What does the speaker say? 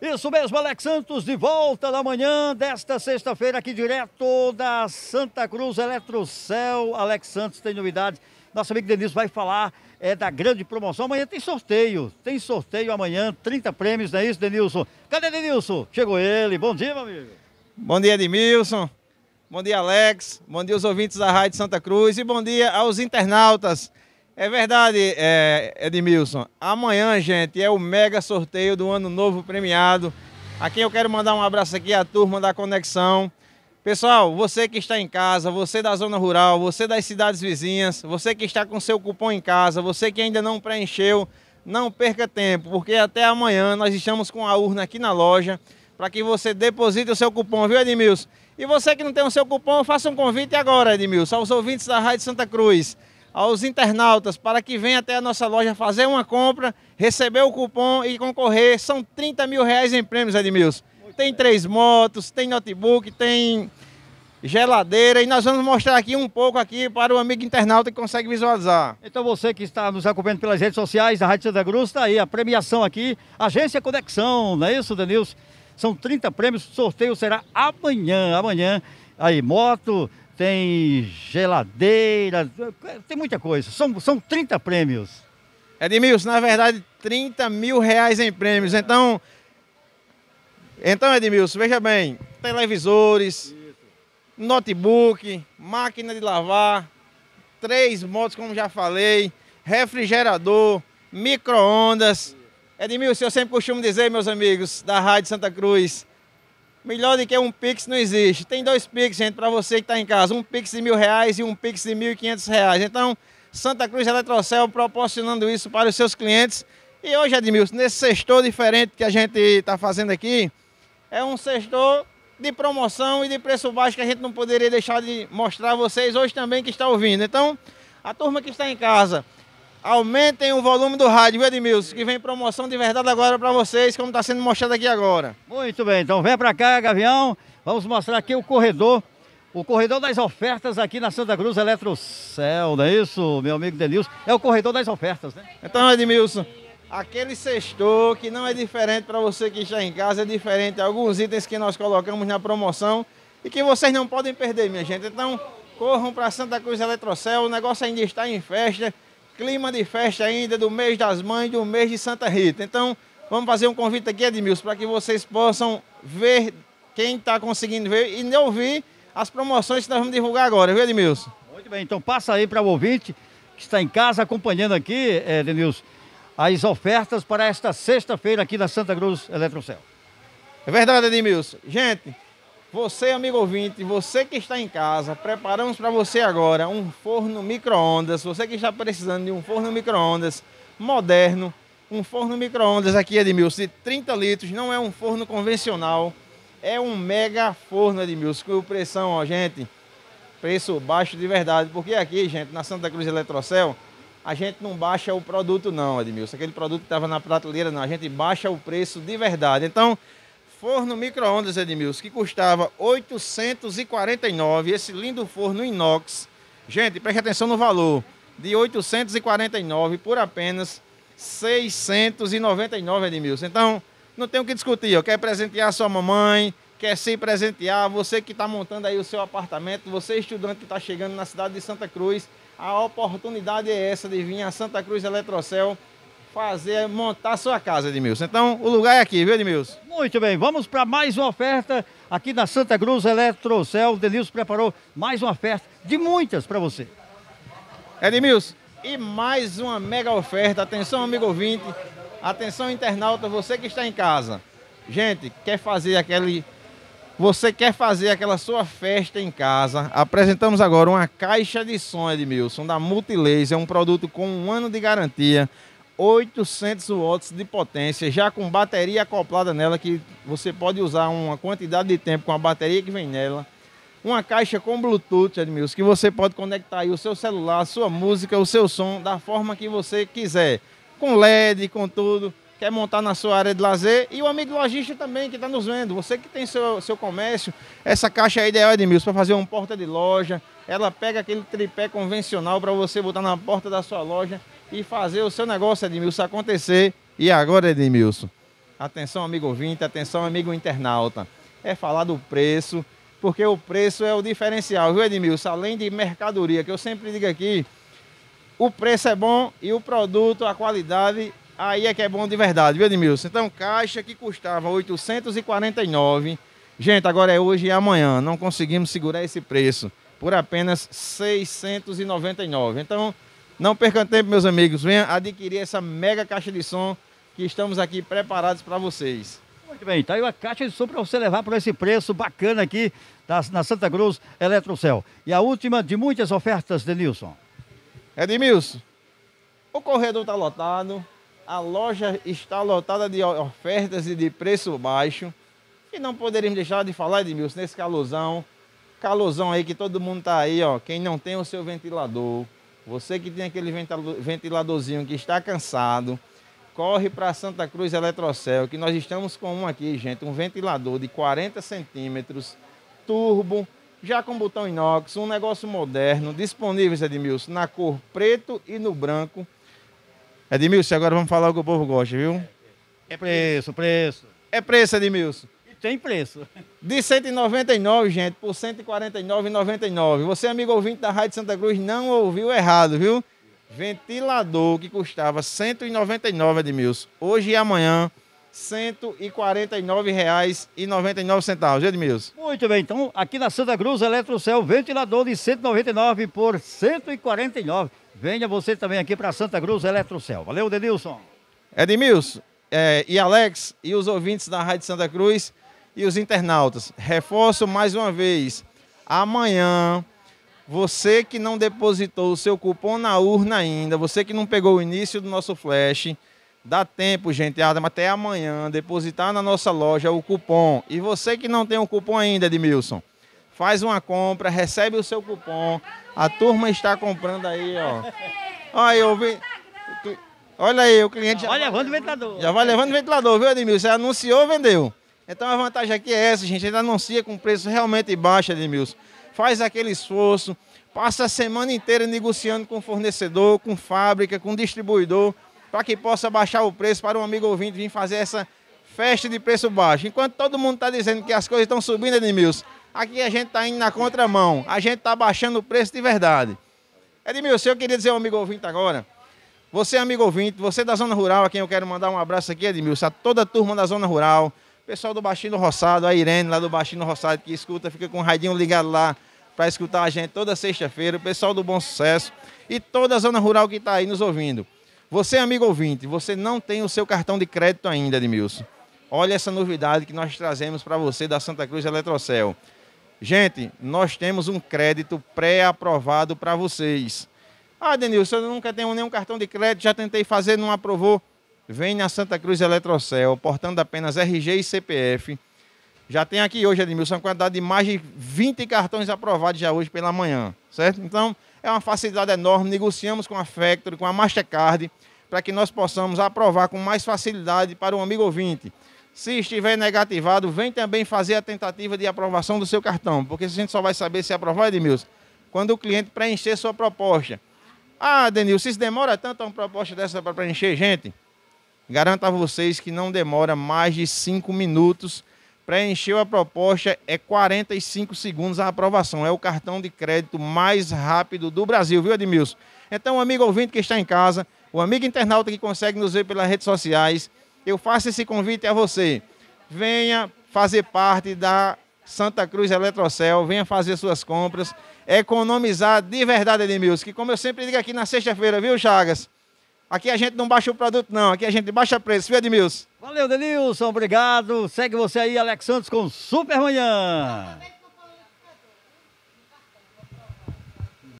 Isso mesmo, Alex Santos, de volta da manhã desta sexta-feira, aqui direto da Santa Cruz Eletrocel. Alex Santos tem novidades. Nosso amigo Denilson vai falar é, da grande promoção. Amanhã tem sorteio, tem sorteio amanhã, 30 prêmios, não é isso, Denilson? Cadê Denilson? Chegou ele. Bom dia, meu amigo. Bom dia, Edmilson. Bom dia, Alex. Bom dia aos ouvintes da Rádio Santa Cruz e bom dia aos internautas é verdade, é, Edmilson. Amanhã, gente, é o mega sorteio do Ano Novo Premiado. A quem eu quero mandar um abraço aqui à turma da Conexão. Pessoal, você que está em casa, você da zona rural, você das cidades vizinhas, você que está com seu cupom em casa, você que ainda não preencheu, não perca tempo, porque até amanhã nós estamos com a urna aqui na loja para que você deposite o seu cupom, viu, Edmilson? E você que não tem o seu cupom, faça um convite agora, Edmilson, aos ouvintes da Rádio Santa Cruz aos internautas para que venham até a nossa loja fazer uma compra, receber o cupom e concorrer. São 30 mil reais em prêmios, Edmilson. tem três motos, tem notebook, tem geladeira e nós vamos mostrar aqui um pouco aqui para o amigo internauta que consegue visualizar. Então você que está nos acompanhando pelas redes sociais da Rádio Santa Cruz, está aí a premiação aqui, Agência Conexão, não é isso, Denilson? São 30 prêmios, o sorteio será amanhã, amanhã, aí moto, tem geladeira, tem muita coisa. São, são 30 prêmios. Edmilson, na verdade, 30 mil reais em prêmios. Então, então Edmilson, veja bem, televisores, notebook, máquina de lavar, três motos, como já falei, refrigerador, micro-ondas. Edmilson, eu sempre costumo dizer, meus amigos da Rádio Santa Cruz, Melhor do que um Pix não existe. Tem dois Pix, gente, para você que está em casa. Um Pix de mil reais e um Pix de mil e quinhentos reais. Então, Santa Cruz Eletrocel proporcionando isso para os seus clientes. E hoje, Edmilson, nesse sextor diferente que a gente está fazendo aqui, é um sextor de promoção e de preço baixo que a gente não poderia deixar de mostrar a vocês hoje também que está ouvindo. Então, a turma que está em casa, Aumentem o volume do rádio, Edmilson, que vem promoção de verdade agora para vocês, como está sendo mostrado aqui agora. Muito bem, então vem para cá, Gavião. Vamos mostrar aqui o corredor, o corredor das ofertas aqui na Santa Cruz Eletrocel, não é isso, meu amigo Denilson? É o corredor das ofertas, né? Então, Edmilson, aquele sextor que não é diferente para você que está em casa, é diferente alguns itens que nós colocamos na promoção e que vocês não podem perder, minha gente. Então, corram para Santa Cruz Eletrocel, o negócio ainda está em festa clima de festa ainda do mês das mães, do mês de Santa Rita. Então, vamos fazer um convite aqui, Edmilson, para que vocês possam ver quem está conseguindo ver e ouvir as promoções que nós vamos divulgar agora, viu, Edmilson? Muito bem, então passa aí para o ouvinte que está em casa acompanhando aqui, eh, Edmilson, as ofertas para esta sexta-feira aqui da Santa Cruz Eletrocel. É verdade, Edmilson. Gente, você, amigo ouvinte, você que está em casa, preparamos para você agora um forno micro-ondas. Você que está precisando de um forno micro-ondas moderno, um forno micro-ondas aqui, Edmilson, de 30 litros, não é um forno convencional, é um mega forno, Edmilson, com pressão, ó, gente, preço baixo de verdade, porque aqui, gente, na Santa Cruz Eletrocel, a gente não baixa o produto não, Edmilson, aquele produto que estava na prateleira não, a gente baixa o preço de verdade. Então, Forno micro-ondas, Edmilson, que custava 849, esse lindo forno inox. Gente, preste atenção no valor, de 849 por apenas 699, Edmilson. Então, não tem o que discutir, ó. quer presentear sua mamãe, quer se presentear, você que está montando aí o seu apartamento, você estudante que está chegando na cidade de Santa Cruz, a oportunidade é essa de vir a Santa Cruz Eletrocel fazer, é montar sua casa, Edmilson. Então, o lugar é aqui, viu, Edmilson? Muito bem, vamos para mais uma oferta aqui na Santa Cruz Eletrocel. O Denilson preparou mais uma oferta de muitas para você. Edmilson, e mais uma mega oferta. Atenção, amigo ouvinte. Atenção, internauta, você que está em casa. Gente, quer fazer aquele. Você quer fazer aquela sua festa em casa? Apresentamos agora uma caixa de som, Edmilson, da Multilaser. É um produto com um ano de garantia 800 watts de potência, já com bateria acoplada nela, que você pode usar uma quantidade de tempo com a bateria que vem nela. Uma caixa com Bluetooth, Edmilson, que você pode conectar aí o seu celular, a sua música, o seu som, da forma que você quiser. Com LED, com tudo. Quer montar na sua área de lazer. E o amigo lojista também que está nos vendo. Você que tem seu, seu comércio, essa caixa é ideal, Edmilson, para fazer um porta de loja. Ela pega aquele tripé convencional para você botar na porta da sua loja e fazer o seu negócio, Edmilson, acontecer. E agora, Edmilson, atenção, amigo ouvinte, atenção, amigo internauta, é falar do preço, porque o preço é o diferencial, viu, Edmilson? Além de mercadoria, que eu sempre digo aqui, o preço é bom e o produto, a qualidade, aí é que é bom de verdade, viu, Edmilson? Então, caixa que custava 849, gente, agora é hoje e amanhã, não conseguimos segurar esse preço por apenas 699. Então, não percam tempo, meus amigos. Venha adquirir essa mega caixa de som que estamos aqui preparados para vocês. Muito bem, tá aí uma caixa de som para você levar por esse preço bacana aqui tá, na Santa Cruz Eletrocel. E a última de muitas ofertas, Denilson. Edmilson, o corredor está lotado, a loja está lotada de ofertas e de preço baixo. E não poderíamos deixar de falar, Edmilson, nesse calosão. Calosão aí que todo mundo está aí, ó. Quem não tem o seu ventilador, você que tem aquele ventiladorzinho que está cansado, corre para Santa Cruz Eletrocel, que nós estamos com um aqui, gente, um ventilador de 40 centímetros, turbo, já com botão inox, um negócio moderno, disponíveis, Edmilson, na cor preto e no branco. Edmilson, agora vamos falar o que o povo gosta, viu? É preço, preço. É preço, Edmilson. Tem preço. De 199, gente, por 149,99. Você, amigo ouvinte da Rádio Santa Cruz, não ouviu errado, viu? Ventilador que custava 199, Edmilson. Hoje e amanhã, R$ 149,99, Edmilson. Muito bem, então aqui na Santa Cruz, Eletrocel, ventilador de 199 por 149. Venha você também aqui para Santa Cruz, Eletrocel. Valeu, Denilson. Edmilson é, e Alex e os ouvintes da Rádio Santa Cruz, e os internautas. Reforço mais uma vez, amanhã, você que não depositou o seu cupom na urna ainda, você que não pegou o início do nosso flash, dá tempo, gente, até amanhã, depositar na nossa loja o cupom. E você que não tem o cupom ainda, Edmilson, faz uma compra, recebe o seu cupom. A turma está comprando aí, ó. Olha aí, eu vi... Olha aí, o cliente já... Olha, vai levando o ventilador. Já vai levando o ventilador, viu, Edmilson? Você anunciou, vendeu. Então a vantagem aqui é essa, gente. Ele anuncia com preço realmente baixo, Edmilson. Faz aquele esforço, passa a semana inteira negociando com fornecedor, com fábrica, com distribuidor, para que possa baixar o preço para um amigo ouvinte vir fazer essa festa de preço baixo. Enquanto todo mundo está dizendo que as coisas estão subindo, Edmilson, aqui a gente está indo na contramão. A gente está baixando o preço de verdade. Edmilson, eu queria dizer ao amigo ouvinte agora. Você, amigo ouvinte, você da zona rural, a quem eu quero mandar um abraço aqui, Edmilson, a toda a turma da zona rural, pessoal do Baixinho do Roçado, a Irene lá do Baixinho do Roçado que escuta, fica com o radinho ligado lá para escutar a gente toda sexta-feira, o pessoal do Bom Sucesso e toda a zona rural que está aí nos ouvindo. Você, amigo ouvinte, você não tem o seu cartão de crédito ainda, Edmilson. Olha essa novidade que nós trazemos para você da Santa Cruz Eletrocel. Gente, nós temos um crédito pré-aprovado para vocês. Ah, Denilson, eu nunca tenho nenhum cartão de crédito, já tentei fazer, não aprovou. Vem na Santa Cruz Eletrocel, portando apenas RG e CPF. Já tem aqui hoje, Edmilson, uma quantidade de mais de 20 cartões aprovados já hoje pela manhã, certo? Então, é uma facilidade enorme. Negociamos com a Factory, com a Mastercard, para que nós possamos aprovar com mais facilidade para o amigo ouvinte. Se estiver negativado, vem também fazer a tentativa de aprovação do seu cartão, porque a gente só vai saber se aprovar, Edmilson, quando o cliente preencher sua proposta. Ah, Denilson, isso demora tanto uma proposta dessa para preencher, gente? Garanto a vocês que não demora mais de 5 minutos. Preencheu a proposta, é 45 segundos a aprovação. É o cartão de crédito mais rápido do Brasil, viu, Edmilson? Então, amigo ouvinte que está em casa, o amigo internauta que consegue nos ver pelas redes sociais, eu faço esse convite a você. Venha fazer parte da Santa Cruz Eletrocel, venha fazer suas compras, economizar de verdade, Edmilson, que como eu sempre digo aqui na sexta-feira, viu, Chagas? Aqui a gente não baixa o produto, não. Aqui a gente baixa preço, viu, Edmilson? Valeu, Denilson. Obrigado. Segue você aí, Alex Santos, com Super Manhã.